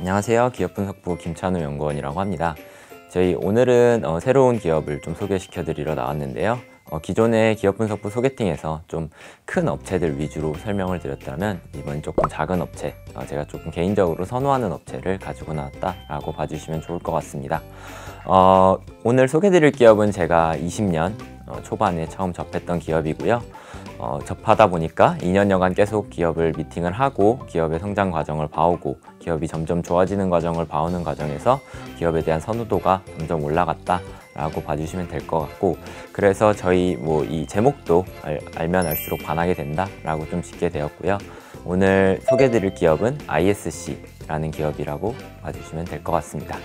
안녕하세요. 기업분석부 김찬우 연구원이라고 합니다. 저희 오늘은 어, 새로운 기업을 좀 소개시켜 드리러 나왔는데요. 어, 기존의 기업분석부 소개팅에서 좀 큰 업체들 위주로 설명을 드렸다면 이번 조금 작은 업체, 어, 제가 조금 개인적으로 선호하는 업체를 가지고 나왔다라고 봐주시면 좋을 것 같습니다. 어, 오늘 소개드릴 기업은 제가 20년 어, 초반에 처음 접했던 기업이고요. 어, 접하다 보니까 2년여간 계속 기업을 미팅을 하고 기업의 성장 과정을 봐오고 기업이 점점 좋아지는 과정을 봐오는 과정에서 기업에 대한 선호도가 점점 올라갔다 라고 봐주시면 될 것 같고 그래서 저희 뭐 이 제목도 알, 면 알수록 반하게 된다 라고 좀 짓게 되었고요 오늘 소개드릴 해 기업은 ISC라는 기업이라고 봐주시면 될 것 같습니다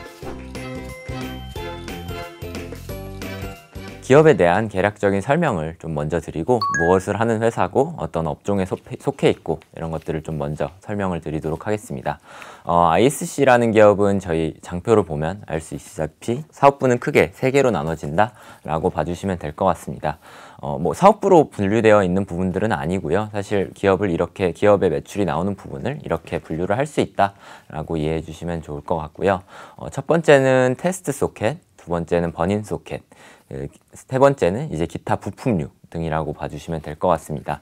기업에 대한 개략적인 설명을 좀 먼저 드리고 무엇을 하는 회사고 어떤 업종에 속해 있고 이런 것들을 좀 먼저 설명을 드리도록 하겠습니다. 어, ISC라는 기업은 저희 장표를 보면 알 수 있다시피 사업부는 크게 세개로 나눠진다 라고 봐주시면 될 것 같습니다. 어, 뭐 사업부로 분류되어 있는 부분들은 아니고요. 사실 기업을 이렇게 기업의 매출이 나오는 부분을 이렇게 분류를 할 수 있다라고 이해해 주시면 좋을 것 같고요. 어, 첫 번째는 테스트 소켓, 두 번째는 버닝 소켓, 그 세 번째는 이제 기타 부품류 등이라고 봐주시면 될 것 같습니다.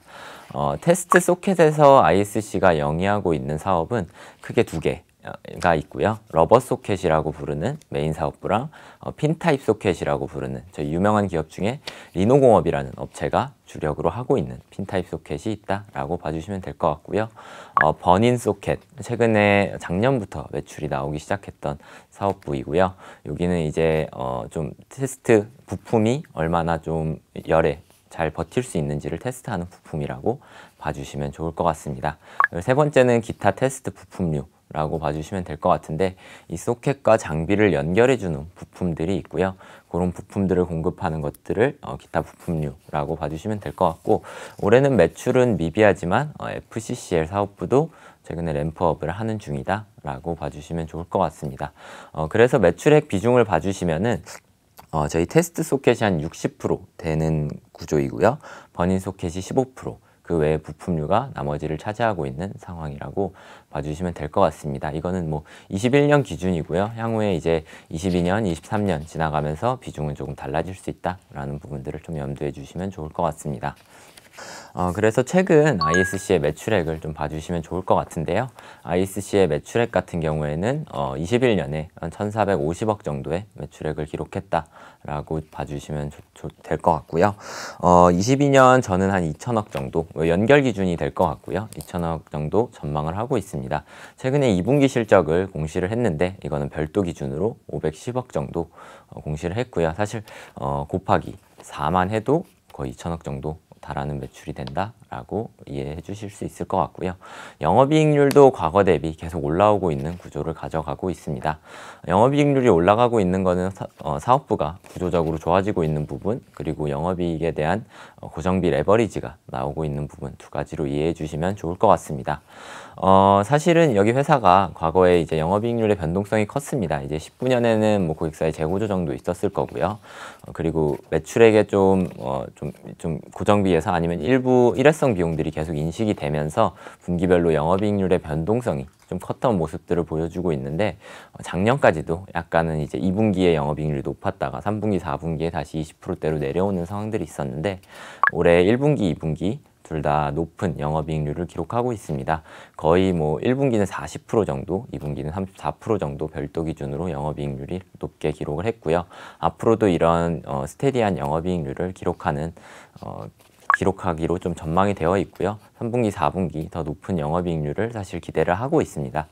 어, 테스트 소켓에서 ISC가 영위하고 있는 사업은 크게 두 개, 가 있고요. 러버 소켓이라고 부르는 메인 사업부랑 어, 핀타입 소켓이라고 부르는 저희 유명한 기업 중에 리노공업이라는 업체가 주력으로 하고 있는 핀타입 소켓이 있다라고 봐주시면 될 것 같고요. 어, 버닌 소켓, 최근에 작년부터 매출이 나오기 시작했던 사업부이고요. 여기는 이제 어, 좀 테스트 부품이 얼마나 좀 열에 잘 버틸 수 있는지를 테스트하는 부품이라고 봐주시면 좋을 것 같습니다. 세 번째는 기타 테스트 부품류. 라고 봐주시면 될 것 같은데 이 소켓과 장비를 연결해주는 부품들이 있고요. 그런 부품들을 공급하는 것들을 어, 기타 부품류라고 봐주시면 될 것 같고 올해는 매출은 미비하지만 어, FCCL 사업부도 최근에 램프업을 하는 중이다 라고 봐주시면 좋을 것 같습니다. 어, 그래서 매출액 비중을 봐주시면은 어, 저희 테스트 소켓이 한 60% 되는 구조이고요. 버닝 소켓이 15%, 그 외에 부품류가 나머지를 차지하고 있는 상황이라고 봐주시면 될 것 같습니다. 이거는 뭐 21년 기준이고요. 향후에 이제 22년, 23년 지나가면서 비중은 조금 달라질 수 있다라는 부분들을 좀 염두해 주시면 좋을 것 같습니다. 어, 그래서 최근 ISC의 매출액을 좀 봐주시면 좋을 것 같은데요. ISC의 매출액 같은 경우에는 어, 21년에 1,450억 정도의 매출액을 기록했다라고 봐주시면 될 것 같고요. 어, 22년 저는 한 2천억 정도 뭐 연결 기준이 될 것 같고요. 2천억 정도 전망을 하고 있습니다. 최근에 2분기 실적을 공시를 했는데 이거는 별도 기준으로 510억 정도 어, 공시를 했고요. 사실 어, 곱하기 4만 해도 거의 2천억 정도 어, 달하는 매출이 된다라고 이해해 주실 수 있을 것 같고요. 영업이익률도 과거 대비 계속 올라오고 있는 구조를 가져가고 있습니다. 영업이익률이 올라가고 있는 것은 어, 사업부가 구조적으로 좋아지고 있는 부분 그리고 영업이익에 대한 어, 고정비 레버리지가 나오고 있는 부분 두 가지로 이해해 주시면 좋을 것 같습니다. 어, 사실은 여기 회사가 과거에 이제 영업이익률의 변동성이 컸습니다. 이제 19년에는 뭐 고객사의 재고조정도 있었을 거고요. 어, 그리고 매출액에 좀, 어, 좀, 좀 고정비 예서 아니면 일부 일회성 비용들이 계속 인식이 되면서 분기별로 영업이익률의 변동성이 좀 컸던 모습들을 보여주고 있는데 어, 작년까지도 약간은 이제 2분기에 영업이익률이 높았다가 3분기, 4분기에 다시 20%대로 내려오는 상황들이 있었는데 올해 1분기, 2분기 둘 다 높은 영업이익률을 기록하고 있습니다. 거의 뭐 1분기는 40% 정도, 2분기는 34% 정도 별도 기준으로 영업이익률이 높게 기록을 했고요. 앞으로도 이런 어, 스테디한 영업이익률을 기록하는 어, 기록하기로 좀 전망이 되어 있고요. 3분기, 4분기 더 높은 영업이익률을 사실 기대를 하고 있습니다.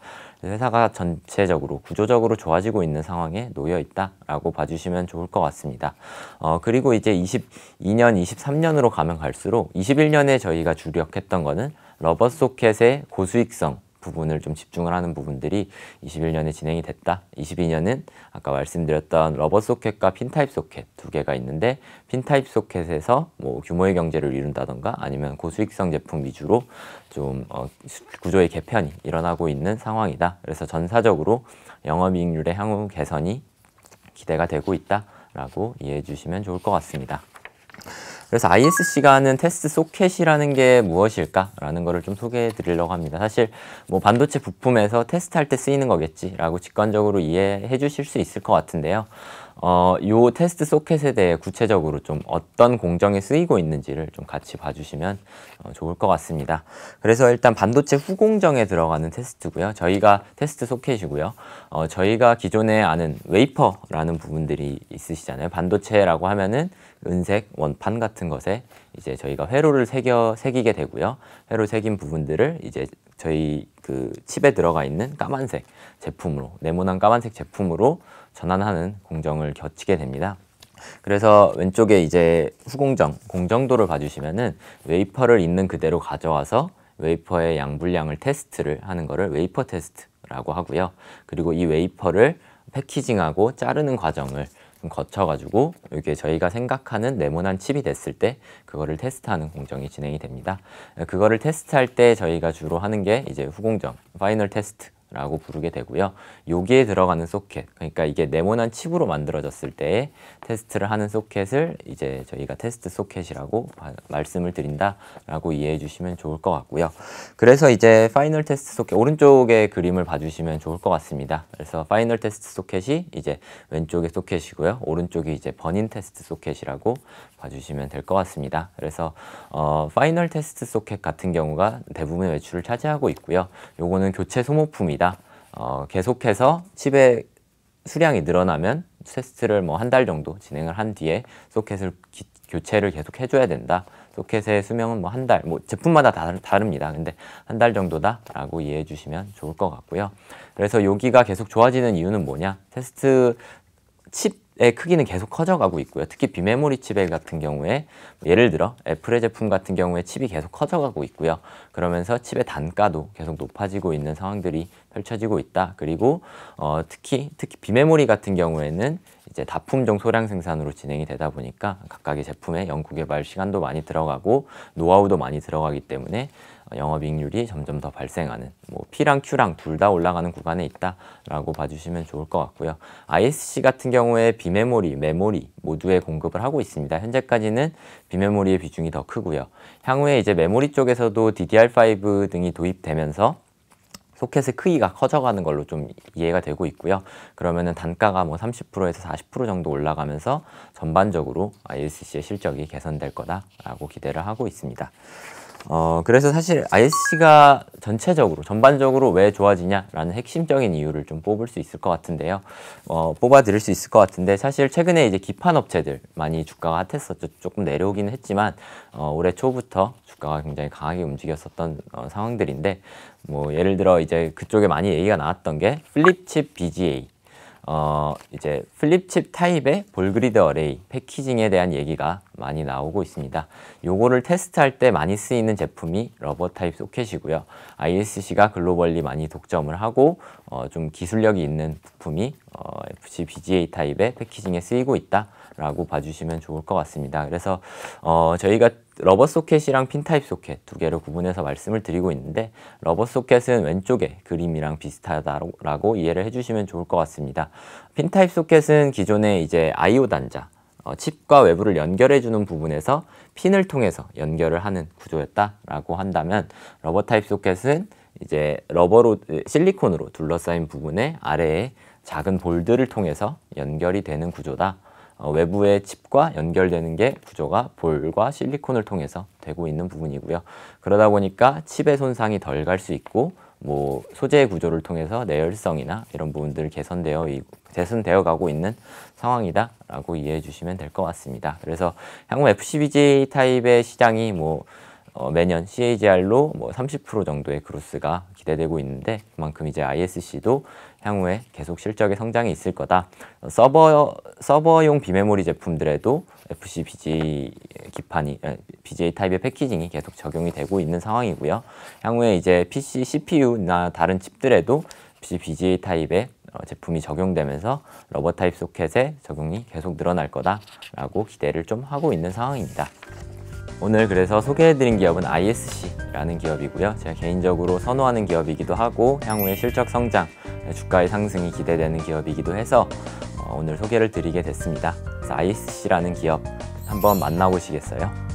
회사가 전체적으로 구조적으로 좋아지고 있는 상황에 놓여 있다라고 봐주시면 좋을 것 같습니다. 어, 그리고 이제 22년, 23년으로 가면 갈수록 21년에 저희가 주력했던 거는 러버 소켓의 고수익성 부분을 좀 집중을 하는 부분들이 21년에 진행이 됐다. 22년은 아까 말씀드렸던 러버 소켓과 핀타입 소켓 두 개가 있는데 핀타입 소켓에서 뭐 규모의 경제를 이룬다던가 아니면 고수익성 제품 위주로 좀 어, 구조의 개편이 일어나고 있는 상황이다. 그래서 전사적으로 영업이익률의 향후 개선이 기대가 되고 있다라고 이해해 주시면 좋을 것 같습니다. 그래서 ISC가 하는 테스트 소켓이라는 게 무엇일까라는 거를 좀 소개해 드리려고 합니다. 사실 뭐 반도체 부품에서 테스트할 때 쓰이는 거겠지라고 직관적으로 이해해 주실 수 있을 것 같은데요. 어, 요 테스트 소켓에 대해 구체적으로 좀 어떤 공정에 쓰이고 있는지를 좀 같이 봐주시면 어, 좋을 것 같습니다. 그래서 일단 반도체 후공정에 들어가는 테스트고요. 저희가 테스트 소켓이고요. 어, 저희가 기존에 아는 웨이퍼라는 부분들이 있으시잖아요. 반도체라고 하면은 은색, 원판 같은 것에 이제 저희가 회로를 새겨 새기게 되고요. 회로 새긴 부분들을 이제 저희 그 칩에 들어가 있는 까만색 제품으로 네모난 까만색 제품으로 전환하는 공정을 겹치게 됩니다. 그래서 왼쪽에 이제 후공정, 공정도를 봐주시면은 웨이퍼를 있는 그대로 가져와서 웨이퍼의 양분량을 테스트를 하는 것을 웨이퍼 테스트라고 하고요. 그리고 이 웨이퍼를 패키징하고 자르는 과정을 좀 거쳐가지고 이게 저희가 생각하는 네모난 칩이 됐을 때 그거를 테스트하는 공정이 진행이 됩니다. 그거를 테스트할 때 저희가 주로 하는 게 이제 후공정, 파이널 테스트 라고 부르게 되고요. 여기에 들어가는 소켓, 그러니까 이게 네모난 칩으로 만들어졌을 때 테스트를 하는 소켓을 이제 저희가 테스트 소켓이라고 말씀을 드린다라고 이해해 주시면 좋을 것 같고요. 그래서 이제 파이널 테스트 소켓, 오른쪽에 그림을 봐주시면 좋을 것 같습니다. 그래서 파이널 테스트 소켓이 이제 왼쪽의 소켓이고요. 오른쪽이 이제 버닌 테스트 소켓이라고 봐주시면 될 것 같습니다. 그래서 어, 파이널 테스트 소켓 같은 경우가 대부분의 외출을 차지하고 있고요. 요거는 교체 소모품이다. 있니다 어, 계속해서 칩의 수량이 늘어나면 테스트를 뭐 한 달 정도 진행을 한 뒤에 소켓을 기, 교체를 계속 해줘야 된다. 소켓의 수명은 뭐 한 달, 뭐 제품마다 다, 다릅니다. 근데 한 달 정도다라고 이해해 주시면 좋을 것 같고요. 그래서 여기가 계속 좋아지는 이유는 뭐냐? 테스트 칩의 크기는 계속 커져가고 있고요. 특히 비메모리 칩 같은 경우에 뭐 예를 들어 애플의 제품 같은 경우에 칩이 계속 커져가고 있고요. 그러면서 칩의 단가도 계속 높아지고 있는 상황들이 펼쳐지고 있다. 그리고 어, 특히 특히 비메모리 같은 경우에는 이제 다품종 소량 생산으로 진행이 되다 보니까 각각의 제품에 연구 개발 시간도 많이 들어가고 노하우도 많이 들어가기 때문에 어, 영업이익률이 점점 더 발생하는 뭐 P랑 Q랑 둘 다 올라가는 구간에 있다라고 봐주시면 좋을 것 같고요. ISC 같은 경우에 비메모리, 메모리 모두의 공급을 하고 있습니다. 현재까지는 비메모리의 비중이 더 크고요. 향후에 이제 메모리 쪽에서도 DDR5 등이 도입되면서 소켓의 크기가 커져가는 걸로 좀 이해가 되고 있고요. 그러면은 단가가 뭐 30%에서 40% 정도 올라가면서 전반적으로 LCC의 아, 실적이 개선될 거다라고 기대를 하고 있습니다. 어, 그래서 사실 i c 가 전체적으로, 전반적으로 왜 좋아지냐라는 핵심적인 이유를 좀 뽑을 수 있을 것 같은데요. 어, 뽑아 드릴 수 있을 것 같은데 사실 최근에 이제 기판 업체들 많이 주가가 핫했었죠. 조금 내려오긴 했지만 어, 올해 초부터 주가가 굉장히 강하게 움직였었던 어, 상황들인데 뭐 예를 들어 이제 그쪽에 많이 얘기가 나왔던 게 플립칩 BGA 어, 이제 플립칩 타입의 볼그리드 어레이 패키징에 대한 얘기가 많이 나오고 있습니다. 요거를 테스트할 때 많이 쓰이는 제품이 러버 타입 소켓이고요. ISC가 글로벌리 많이 독점을 하고 어, 좀 기술력이 있는 부품이 어, FC BGA 타입의 패키징에 쓰이고 있다라고 봐주시면 좋을 것 같습니다. 그래서 어, 저희가 러버 소켓이랑 핀타입 소켓 두 개로 구분해서 말씀을 드리고 있는데 러버 소켓은 왼쪽에 그림이랑 비슷하다고 이해를 해주시면 좋을 것 같습니다. 핀타입 소켓은 기존에 이제 IO 단자, 어, 칩과 외부를 연결해주는 부분에서 핀을 통해서 연결을 하는 구조였다라고 한다면 러버 타입 소켓은 이제 러버로 실리콘으로 둘러싸인 부분의 아래에 작은 볼드를 통해서 연결이 되는 구조다. 어, 외부의 칩과 연결되는 게 구조가 볼과 실리콘을 통해서 되고 있는 부분이고요. 그러다 보니까 칩의 손상이 덜 갈 수 있고 뭐소재 구조를 통해서 내열성이나 이런 부분들 개선되어 개선되어 가고 있는 상황이다라고 이해해 주시면 될 것 같습니다. 그래서 향후 FCBG 타입의 시장이 뭐 어, 매년 CAGR로 뭐 30% 정도의 그로스가 기대되고 있는데 그만큼 이제 ISC도 향후에 계속 실적의 성장이 있을 거다. 서버 서버용 비메모리 제품들에도 FC BJ 기판이 BJ 타입의 패키징이 계속 적용이 되고 있는 상황이고요. 향후에 이제 PC CPU나 다른 칩들에도 FC BJ 타입의 어, 제품이 적용되면서 러버 타입 소켓의 적용이 계속 늘어날 거다라고 기대를 좀 하고 있는 상황입니다. 오늘 그래서 소개해드린 기업은 ISC라는 기업이고요. 제가 개인적으로 선호하는 기업이기도 하고 향후의 실적 성장, 네, 주가의 상승이 기대되는 기업이기도 해서 어, 오늘 소개를 드리게 됐습니다. 그래서 ISC라는 기업 한번 만나보시겠어요?